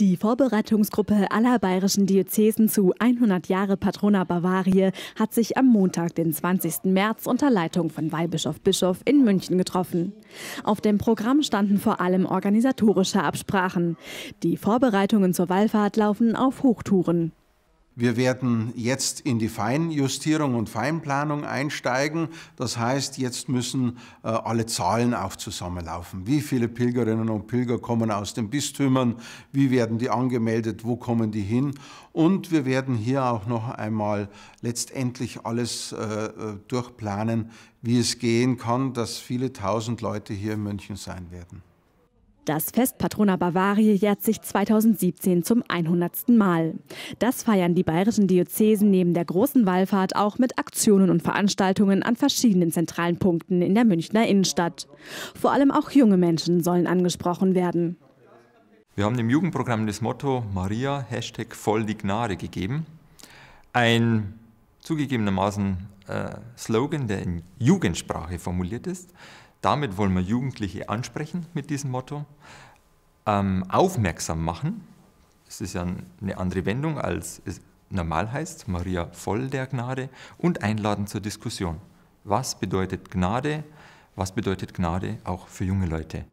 Die Vorbereitungsgruppe aller bayerischen Diözesen zu 100 Jahre Patrona Bavarie hat sich am Montag, den 20. März, unter Leitung von Weihbischof Bischof in München getroffen. Auf dem Programm standen vor allem organisatorische Absprachen. Die Vorbereitungen zur Wallfahrt laufen auf Hochtouren. Wir werden jetzt in die Feinjustierung und Feinplanung einsteigen. Das heißt, jetzt müssen äh, alle Zahlen auch zusammenlaufen. Wie viele Pilgerinnen und Pilger kommen aus den Bistümern? Wie werden die angemeldet? Wo kommen die hin? Und wir werden hier auch noch einmal letztendlich alles äh, äh durchplanen, wie es gehen kann, dass viele tausend Leute hier in München sein werden. Das Fest Patrona Bavaria jährt sich 2017 zum 100. Mal. Das feiern die bayerischen Diözesen neben der großen Wallfahrt auch mit Aktionen und Veranstaltungen an verschiedenen zentralen Punkten in der Münchner Innenstadt. Vor allem auch junge Menschen sollen angesprochen werden. Wir haben dem Jugendprogramm das Motto Maria Hashtag voll die Gnade gegeben. Ein zugegebenermaßen äh, Slogan, der in Jugendsprache formuliert ist, damit wollen wir Jugendliche ansprechen mit diesem Motto, ähm, aufmerksam machen. Es ist ja eine andere Wendung, als es normal heißt, Maria voll der Gnade, und einladen zur Diskussion. Was bedeutet Gnade? Was bedeutet Gnade auch für junge Leute?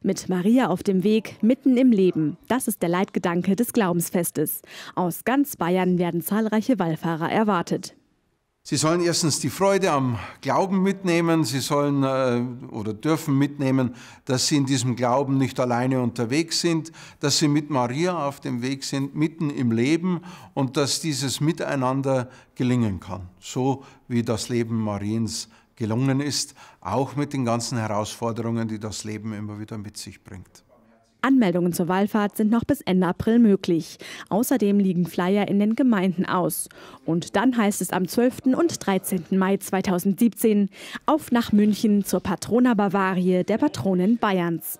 Mit Maria auf dem Weg, mitten im Leben. Das ist der Leitgedanke des Glaubensfestes. Aus ganz Bayern werden zahlreiche Wallfahrer erwartet. Sie sollen erstens die Freude am Glauben mitnehmen, sie sollen äh, oder dürfen mitnehmen, dass sie in diesem Glauben nicht alleine unterwegs sind, dass sie mit Maria auf dem Weg sind, mitten im Leben und dass dieses Miteinander gelingen kann, so wie das Leben Mariens gelungen ist, auch mit den ganzen Herausforderungen, die das Leben immer wieder mit sich bringt. Anmeldungen zur Wallfahrt sind noch bis Ende April möglich. Außerdem liegen Flyer in den Gemeinden aus. Und dann heißt es am 12. und 13. Mai 2017 auf nach München zur Patrona Bavarie, der Patronin Bayerns.